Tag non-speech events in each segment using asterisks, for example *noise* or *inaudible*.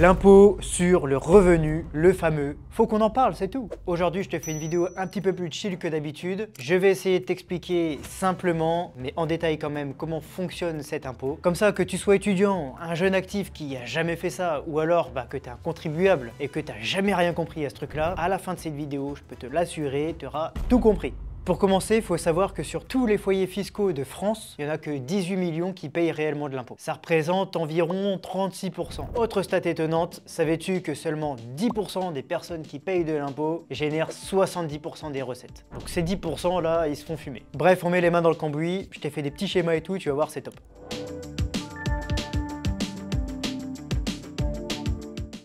L'impôt sur le revenu, le fameux. Faut qu'on en parle, c'est tout. Aujourd'hui, je te fais une vidéo un petit peu plus chill que d'habitude. Je vais essayer de t'expliquer simplement, mais en détail quand même, comment fonctionne cet impôt. Comme ça, que tu sois étudiant, un jeune actif qui a jamais fait ça, ou alors bah, que tu es un contribuable et que tu jamais rien compris à ce truc-là, à la fin de cette vidéo, je peux te l'assurer, tu auras tout compris. Pour commencer, il faut savoir que sur tous les foyers fiscaux de France, il n'y en a que 18 millions qui payent réellement de l'impôt. Ça représente environ 36%. Autre stat étonnante, savais-tu que seulement 10% des personnes qui payent de l'impôt génèrent 70% des recettes Donc ces 10% là, ils se font fumer. Bref, on met les mains dans le cambouis, je t'ai fait des petits schémas et tout, tu vas voir, c'est top.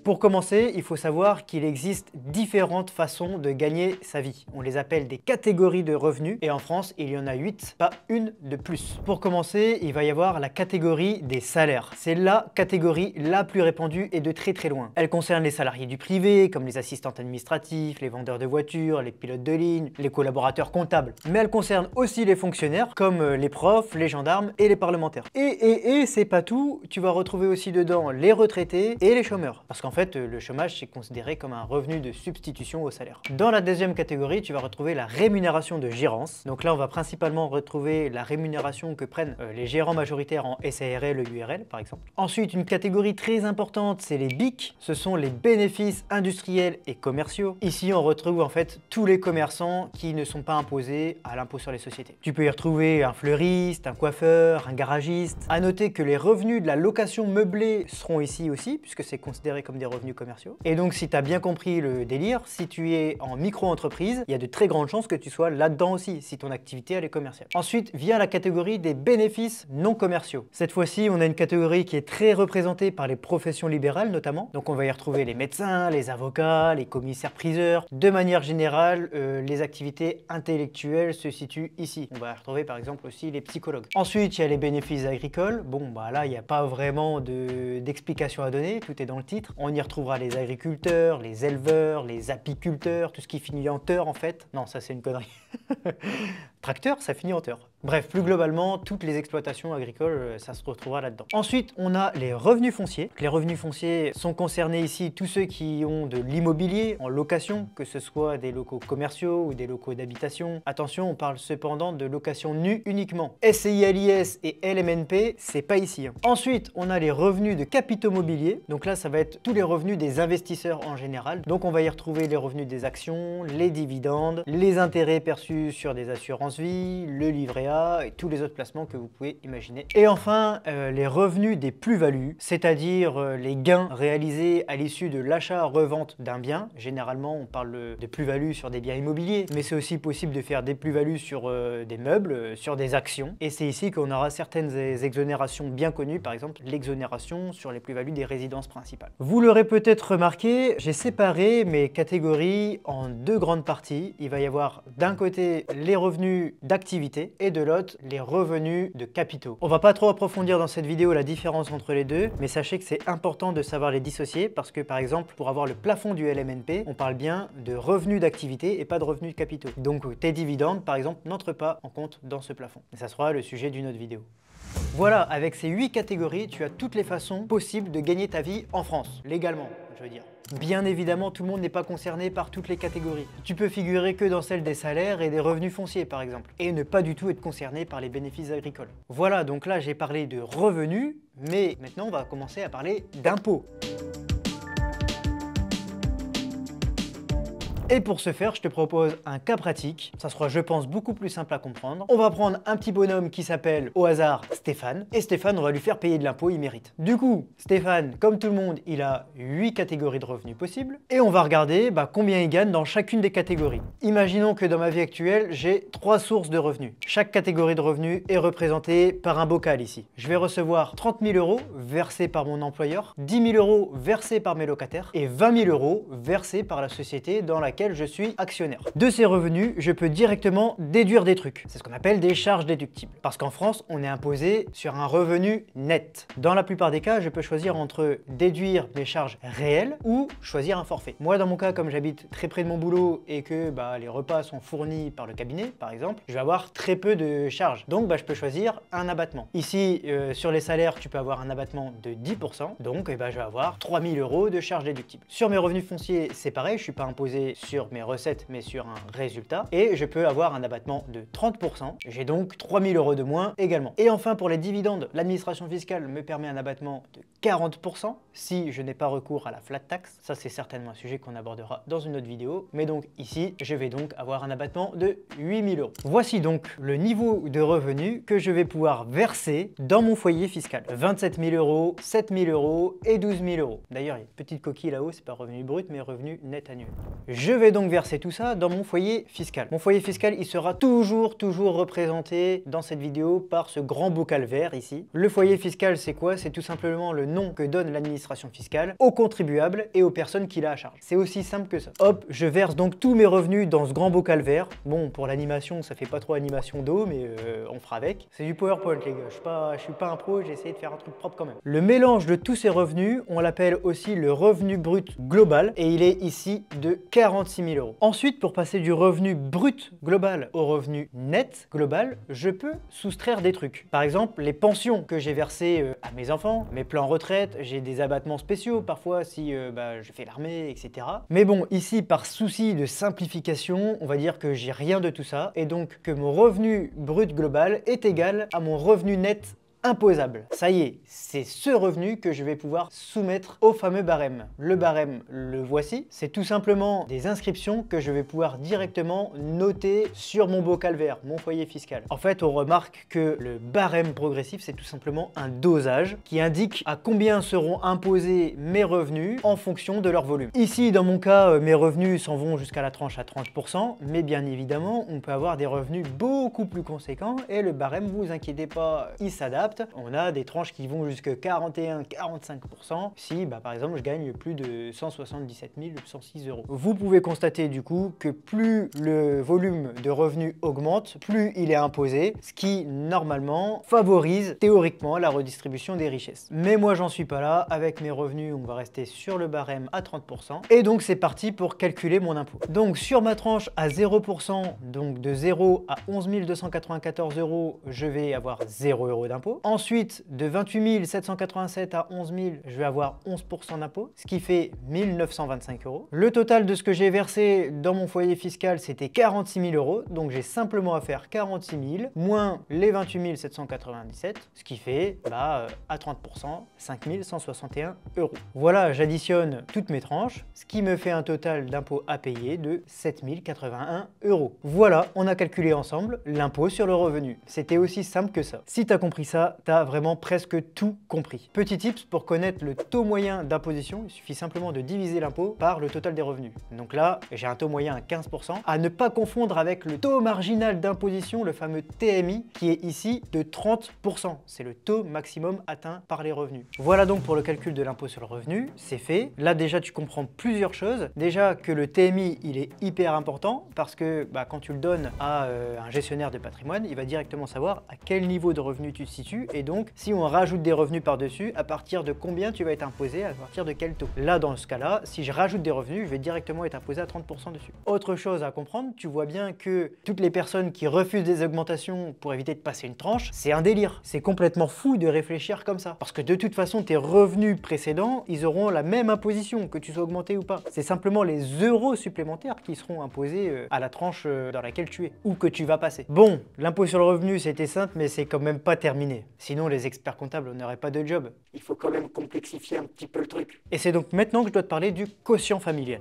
Pour commencer, il faut savoir qu'il existe différentes façons de gagner sa vie. On les appelle des catégories de revenus et en France, il y en a 8, pas une de plus. Pour commencer, il va y avoir la catégorie des salaires. C'est la catégorie la plus répandue et de très très loin. Elle concerne les salariés du privé, comme les assistantes administratifs, les vendeurs de voitures, les pilotes de ligne, les collaborateurs comptables. Mais elle concerne aussi les fonctionnaires, comme euh, les profs, les gendarmes et les parlementaires. Et, et, et, c'est pas tout, tu vas retrouver aussi dedans les retraités et les chômeurs. Parce qu'en fait, euh, le chômage, c'est considéré comme un revenu de substitution au salaire. Dans la deuxième catégorie, tu vas retrouver la rémunération de gérance. Donc là, on va principalement retrouver la rémunération que prennent euh, les gérants majoritaires en SARL et URL, par exemple. Ensuite, une catégorie très importante, c'est les BIC. Ce sont les bénéfices industriels et commerciaux. Ici, on retrouve en fait tous les commerçants qui ne sont pas imposés à l'impôt sur les sociétés. Tu peux y retrouver un fleuriste, un coiffeur, un garagiste. À noter que les revenus de la location meublée seront ici aussi, puisque c'est considéré comme des revenus commerciaux. Et donc, si tu as bien compris le délire, si tu es en micro-entreprise, il y a de très grandes chances que tu sois là-dedans aussi, si ton activité, elle est commerciale. Ensuite, vient la catégorie des bénéfices non commerciaux. Cette fois-ci, on a une catégorie qui est très représentée par les professions libérales, notamment. Donc, on va y retrouver les médecins, les avocats, les commissaires-priseurs. De manière générale, euh, les activités intellectuelles se situent ici. On va retrouver, par exemple, aussi les psychologues. Ensuite, il y a les bénéfices agricoles. Bon, bah là, il n'y a pas vraiment d'explication à donner, tout est dans le titre. On on y retrouvera les agriculteurs, les éleveurs, les apiculteurs, tout ce qui finit en teur en fait. Non, ça c'est une connerie. *laughs* Tracteur, ça finit en teur. Bref, plus globalement, toutes les exploitations agricoles, euh, ça se retrouvera là-dedans. Ensuite, on a les revenus fonciers. Les revenus fonciers sont concernés ici tous ceux qui ont de l'immobilier en location, que ce soit des locaux commerciaux ou des locaux d'habitation. Attention, on parle cependant de location nue uniquement. SCILIS et LMNP, c'est pas ici. Hein. Ensuite, on a les revenus de capitaux mobiliers. Donc là, ça va être tous les revenus des investisseurs en général. Donc on va y retrouver les revenus des actions, les dividendes, les intérêts perçus sur des assurances-vie, le livret A, et tous les autres placements que vous pouvez imaginer. Et enfin, euh, les revenus des plus-values, c'est-à-dire euh, les gains réalisés à l'issue de l'achat-revente d'un bien. Généralement, on parle des plus-values sur des biens immobiliers, mais c'est aussi possible de faire des plus-values sur euh, des meubles, sur des actions. Et c'est ici qu'on aura certaines exonérations bien connues, par exemple l'exonération sur les plus-values des résidences principales. Vous l'aurez peut-être remarqué, j'ai séparé mes catégories en deux grandes parties. Il va y avoir d'un côté les revenus d'activité et de les revenus de capitaux. On va pas trop approfondir dans cette vidéo la différence entre les deux, mais sachez que c'est important de savoir les dissocier parce que par exemple, pour avoir le plafond du LMNP, on parle bien de revenus d'activité et pas de revenus de capitaux. Donc euh, tes dividendes, par exemple, n'entrent pas en compte dans ce plafond. Et ça sera le sujet d'une autre vidéo. Voilà, avec ces 8 catégories, tu as toutes les façons possibles de gagner ta vie en France, légalement, je veux dire. Bien évidemment, tout le monde n'est pas concerné par toutes les catégories. Tu peux figurer que dans celle des salaires et des revenus fonciers par exemple, et ne pas du tout être concerné par les bénéfices agricoles. Voilà, donc là j'ai parlé de revenus, mais maintenant on va commencer à parler d'impôts. Et pour ce faire, je te propose un cas pratique. Ça sera, je pense, beaucoup plus simple à comprendre. On va prendre un petit bonhomme qui s'appelle, au hasard, Stéphane. Et Stéphane, on va lui faire payer de l'impôt, il mérite. Du coup, Stéphane, comme tout le monde, il a 8 catégories de revenus possibles. Et on va regarder bah, combien il gagne dans chacune des catégories. Imaginons que dans ma vie actuelle, j'ai trois sources de revenus. Chaque catégorie de revenus est représentée par un bocal ici. Je vais recevoir 30 000 euros versés par mon employeur, 10 000 euros versés par mes locataires et 20 000 euros versés par la société dans laquelle je suis actionnaire. De ces revenus, je peux directement déduire des trucs. C'est ce qu'on appelle des charges déductibles. Parce qu'en France, on est imposé sur un revenu net. Dans la plupart des cas, je peux choisir entre déduire des charges réelles ou choisir un forfait. Moi, dans mon cas, comme j'habite très près de mon boulot et que bah, les repas sont fournis par le cabinet, par exemple, je vais avoir très peu de charges. Donc, bah, je peux choisir un abattement. Ici, euh, sur les salaires, tu peux avoir un abattement de 10%. Donc, eh bah, je vais avoir 3000 euros de charges déductibles. Sur mes revenus fonciers, c'est pareil, je suis pas imposé sur sur mes recettes, mais sur un résultat. Et je peux avoir un abattement de 30%. J'ai donc 3000 euros de moins également. Et enfin, pour les dividendes, l'administration fiscale me permet un abattement de 40% si je n'ai pas recours à la flat tax. Ça, c'est certainement un sujet qu'on abordera dans une autre vidéo. Mais donc ici, je vais donc avoir un abattement de 8000 euros. Voici donc le niveau de revenus que je vais pouvoir verser dans mon foyer fiscal. 27 000 euros, 7 000 euros et 12 000 euros. D'ailleurs, il y a une petite coquille là-haut, c'est pas revenu brut, mais revenu net annuel. Je vais donc verser tout ça dans mon foyer fiscal. Mon foyer fiscal, il sera toujours, toujours représenté dans cette vidéo par ce grand bocal vert ici. Le foyer fiscal, c'est quoi C'est tout simplement le nom que donne l'administration fiscale aux contribuables et aux personnes qu'il a à charge. C'est aussi simple que ça. Hop, je verse donc tous mes revenus dans ce grand bocal vert. Bon, pour l'animation, ça fait pas trop animation d'eau, mais euh, on fera avec. C'est du PowerPoint, les gars. pas, je suis pas un pro, j'ai essayé de faire un truc propre quand même. Le mélange de tous ces revenus, on l'appelle aussi le revenu brut global, et il est ici de 40 Ensuite, pour passer du revenu brut global au revenu net global, je peux soustraire des trucs. Par exemple, les pensions que j'ai versées euh, à mes enfants, mes plans retraite, j'ai des abattements spéciaux parfois si euh, bah, je fais l'armée, etc. Mais bon, ici, par souci de simplification, on va dire que j'ai rien de tout ça et donc que mon revenu brut global est égal à mon revenu net imposable. Ça y est, c'est ce revenu que je vais pouvoir soumettre au fameux barème. Le barème, le voici. C'est tout simplement des inscriptions que je vais pouvoir directement noter sur mon beau calvaire, mon foyer fiscal. En fait, on remarque que le barème progressif, c'est tout simplement un dosage qui indique à combien seront imposés mes revenus en fonction de leur volume. Ici, dans mon cas, euh, mes revenus s'en vont jusqu'à la tranche à 30%, mais bien évidemment, on peut avoir des revenus beaucoup plus conséquents et le barème, vous inquiétez pas, il s'adapte on a des tranches qui vont jusqu'à 41-45% si bah, par exemple je gagne plus de 177 106 euros. Vous pouvez constater du coup que plus le volume de revenus augmente, plus il est imposé, ce qui normalement favorise théoriquement la redistribution des richesses. Mais moi j'en suis pas là, avec mes revenus on va rester sur le barème à 30% et donc c'est parti pour calculer mon impôt. Donc sur ma tranche à 0%, donc de 0 à 11 294 euros, je vais avoir 0 euros d'impôt. Ensuite, de 28 787 à 11 000, je vais avoir 11% d'impôt, ce qui fait 1925 euros. Le total de ce que j'ai versé dans mon foyer fiscal, c'était 46 000 euros. Donc j'ai simplement à faire 46 000 moins les 28 797, ce qui fait bah, euh, à 30% 5 161 euros. Voilà, j'additionne toutes mes tranches, ce qui me fait un total d'impôts à payer de 7 081 euros. Voilà, on a calculé ensemble l'impôt sur le revenu. C'était aussi simple que ça. Si tu as compris ça, tu as vraiment presque tout compris. Petit tips pour connaître le taux moyen d'imposition, il suffit simplement de diviser l'impôt par le total des revenus. Donc là, j'ai un taux moyen à 15%, à ne pas confondre avec le taux marginal d'imposition, le fameux TMI, qui est ici de 30%. C'est le taux maximum atteint par les revenus. Voilà donc pour le calcul de l'impôt sur le revenu, c'est fait. Là déjà, tu comprends plusieurs choses. Déjà que le TMI, il est hyper important parce que bah, quand tu le donnes à euh, un gestionnaire de patrimoine, il va directement savoir à quel niveau de revenu tu te situes et donc si on rajoute des revenus par-dessus, à partir de combien tu vas être imposé, à partir de quel taux. Là, dans ce cas-là, si je rajoute des revenus, je vais directement être imposé à 30% dessus. Autre chose à comprendre, tu vois bien que toutes les personnes qui refusent des augmentations pour éviter de passer une tranche, c'est un délire. C'est complètement fou de réfléchir comme ça. Parce que de toute façon, tes revenus précédents, ils auront la même imposition, que tu sois augmenté ou pas. C'est simplement les euros supplémentaires qui seront imposés euh, à la tranche euh, dans laquelle tu es, ou que tu vas passer. Bon, l'impôt sur le revenu, c'était simple, mais c'est quand même pas terminé. Sinon, les experts comptables n'auraient pas de job. Il faut quand même complexifier un petit peu le truc. Et c'est donc maintenant que je dois te parler du quotient familial.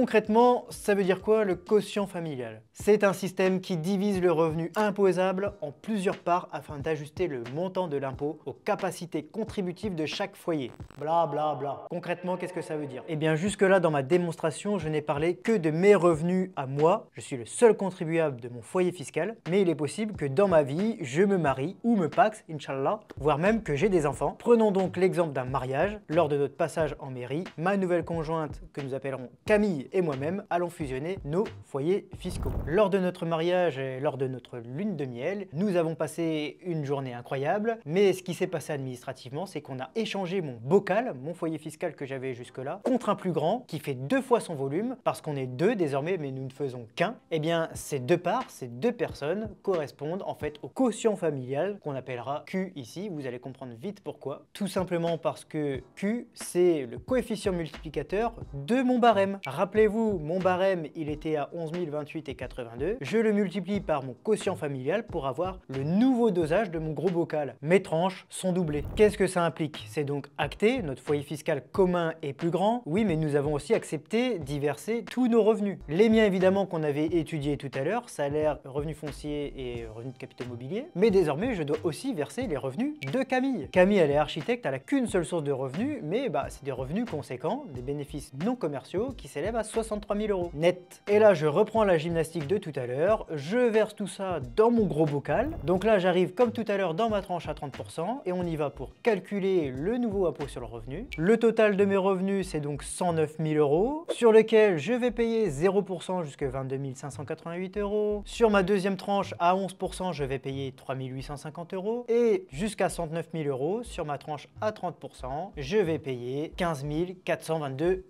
Concrètement, ça veut dire quoi le quotient familial C'est un système qui divise le revenu imposable en plusieurs parts afin d'ajuster le montant de l'impôt aux capacités contributives de chaque foyer. Bla bla bla. Concrètement, qu'est-ce que ça veut dire Eh bien jusque-là dans ma démonstration, je n'ai parlé que de mes revenus à moi. Je suis le seul contribuable de mon foyer fiscal, mais il est possible que dans ma vie, je me marie ou me paxe, inshallah, voire même que j'ai des enfants. Prenons donc l'exemple d'un mariage. Lors de notre passage en mairie, ma nouvelle conjointe, que nous appellerons Camille, et moi-même allons fusionner nos foyers fiscaux. Lors de notre mariage et lors de notre lune de miel, nous avons passé une journée incroyable, mais ce qui s'est passé administrativement, c'est qu'on a échangé mon bocal, mon foyer fiscal que j'avais jusque-là, contre un plus grand qui fait deux fois son volume, parce qu'on est deux désormais, mais nous ne faisons qu'un. Eh bien, ces deux parts, ces deux personnes correspondent en fait au quotient familial qu'on appellera Q ici. Vous allez comprendre vite pourquoi. Tout simplement parce que Q, c'est le coefficient multiplicateur de mon barème. Rappelez-vous, mon barème, il était à 11 028 et 82. Je le multiplie par mon quotient familial pour avoir le nouveau dosage de mon gros bocal. Mes tranches sont doublées. Qu'est-ce que ça implique C'est donc acté, notre foyer fiscal commun est plus grand. Oui, mais nous avons aussi accepté d'y verser tous nos revenus. Les miens, évidemment, qu'on avait étudiés tout à l'heure, salaire, revenus fonciers et revenus de capitaux mobiliers. Mais désormais, je dois aussi verser les revenus de Camille. Camille, elle est architecte, elle a qu'une seule source de revenus, mais bah, c'est des revenus conséquents, des bénéfices non commerciaux qui s'élèvent à 63 000 euros net. Et là, je reprends la gymnastique de tout à l'heure, je verse tout ça dans mon gros bocal. Donc là, j'arrive comme tout à l'heure dans ma tranche à 30% et on y va pour calculer le nouveau impôt sur le revenu. Le total de mes revenus, c'est donc 109 000 euros, sur lequel je vais payer 0% jusqu'à 22 588 euros. Sur ma deuxième tranche à 11%, je vais payer 3 850 euros et jusqu'à 109 000 euros sur ma tranche à 30%, je vais payer 15 422 euros.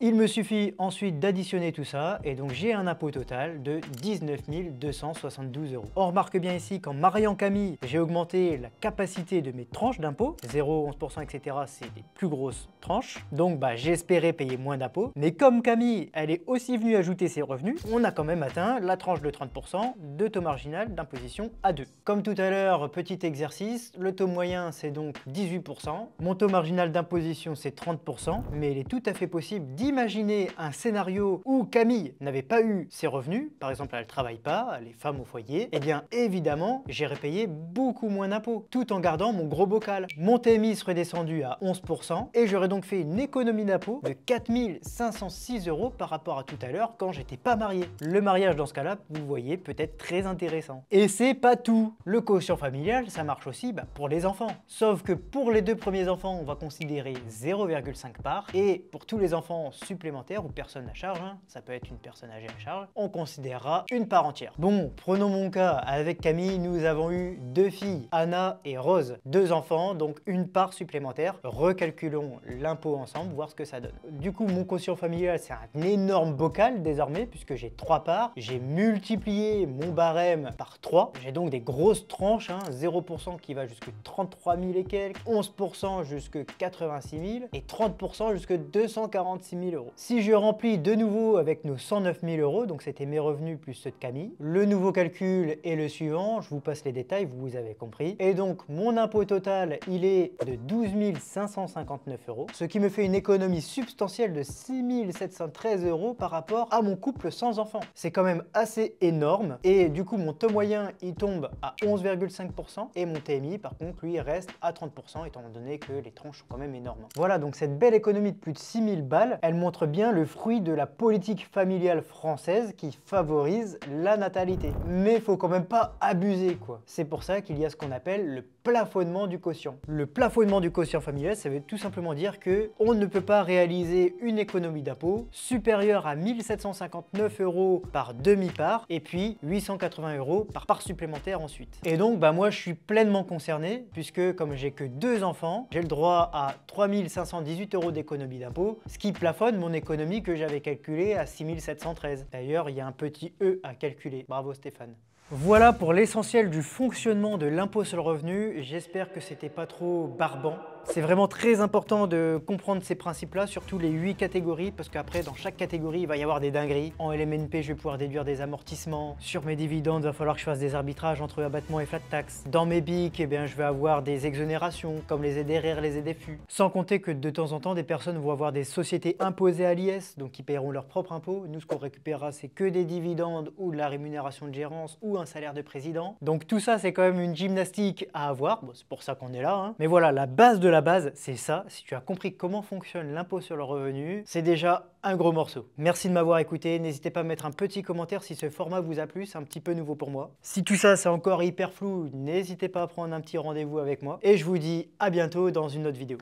Il me suffit ensuite d'additionner tout ça et donc j'ai un impôt total de 19 272 euros. On remarque bien ici qu'en mariant Camille, j'ai augmenté la capacité de mes tranches d'impôts, 0, 11%, etc. C'est des plus grosses tranches. Donc bah, j'espérais payer moins d'impôts. Mais comme Camille, elle est aussi venue ajouter ses revenus, on a quand même atteint la tranche de 30% de taux marginal d'imposition à 2. Comme tout à l'heure, petit exercice, le taux moyen c'est donc 18%, mon taux marginal d'imposition c'est 30%, mais il est tout à fait possible d'imaginer un scénario où Camille n'avait pas eu ses revenus, par exemple elle travaille pas, les femmes au foyer, et eh bien évidemment j'aurais payé beaucoup moins d'impôts, tout en gardant mon gros bocal. Mon TMI serait descendu à 11% et j'aurais donc fait une économie d'impôts de 4506 euros par rapport à tout à l'heure quand j'étais pas marié. Le mariage dans ce cas-là, vous voyez, peut être très intéressant. Et c'est pas tout. Le quotient familial, ça marche aussi bah, pour les enfants. Sauf que pour les deux premiers enfants, on va considérer 0,5 part et pour tous les enfants supplémentaires ou personne à charge, hein, ça peut être une personne âgée à charge, on considérera une part entière. Bon, prenons mon cas, avec Camille, nous avons eu deux filles, Anna et Rose, deux enfants, donc une part supplémentaire. Recalculons l'impôt ensemble, voir ce que ça donne. Du coup, mon quotient familial, c'est un énorme bocal désormais, puisque j'ai trois parts. J'ai multiplié mon barème par 3. J'ai donc des grosses tranches, 0% hein, qui va jusque 33 000 et quelques, 11% jusque 86 000 et 30% jusque 240 46 000 euros. Si je remplis de nouveau avec nos 109 000 euros, donc c'était mes revenus plus ceux de Camille, le nouveau calcul est le suivant, je vous passe les détails, vous avez compris. Et donc mon impôt total, il est de 12 559 euros, ce qui me fait une économie substantielle de 6 713 euros par rapport à mon couple sans enfant. C'est quand même assez énorme et du coup mon taux moyen il tombe à 11,5% et mon TMI par contre lui reste à 30% étant donné que les tranches sont quand même énormes. Voilà donc cette belle économie de plus de 6000 elle montre bien le fruit de la politique familiale française qui favorise la natalité. Mais faut quand même pas abuser quoi. C'est pour ça qu'il y a ce qu'on appelle le plafonnement du quotient. Le plafonnement du quotient familial, ça veut tout simplement dire que on ne peut pas réaliser une économie d'impôt supérieure à 1759 euros par demi-part et puis 880 euros par part supplémentaire ensuite. Et donc bah moi je suis pleinement concerné puisque comme j'ai que deux enfants, j'ai le droit à 3518 euros d'économie d'impôt, qui plafonne mon économie que j'avais calculée à 6713. D'ailleurs, il y a un petit E à calculer. Bravo Stéphane. Voilà pour l'essentiel du fonctionnement de l'impôt sur le revenu. J'espère que c'était pas trop barbant. C'est vraiment très important de comprendre ces principes-là, surtout les 8 catégories, parce qu'après, dans chaque catégorie, il va y avoir des dingueries. En LMNP, je vais pouvoir déduire des amortissements. Sur mes dividendes, il va falloir que je fasse des arbitrages entre abattement et flat tax. Dans mes BIC, eh bien, je vais avoir des exonérations, comme les et les EDFU. Sans compter que de temps en temps, des personnes vont avoir des sociétés imposées à l'IS, donc qui paieront leur propre impôt. Nous, ce qu'on récupérera, c'est que des dividendes ou de la rémunération de gérance ou un salaire de président. Donc tout ça, c'est quand même une gymnastique à avoir. c'est pour ça qu'on est là. Hein. Mais voilà, la base de la base, c'est ça. Si tu as compris comment fonctionne l'impôt sur le revenu, c'est déjà un gros morceau. Merci de m'avoir écouté. N'hésitez pas à mettre un petit commentaire si ce format vous a plu. C'est un petit peu nouveau pour moi. Si tout ça, c'est encore hyper flou, n'hésitez pas à prendre un petit rendez-vous avec moi. Et je vous dis à bientôt dans une autre vidéo.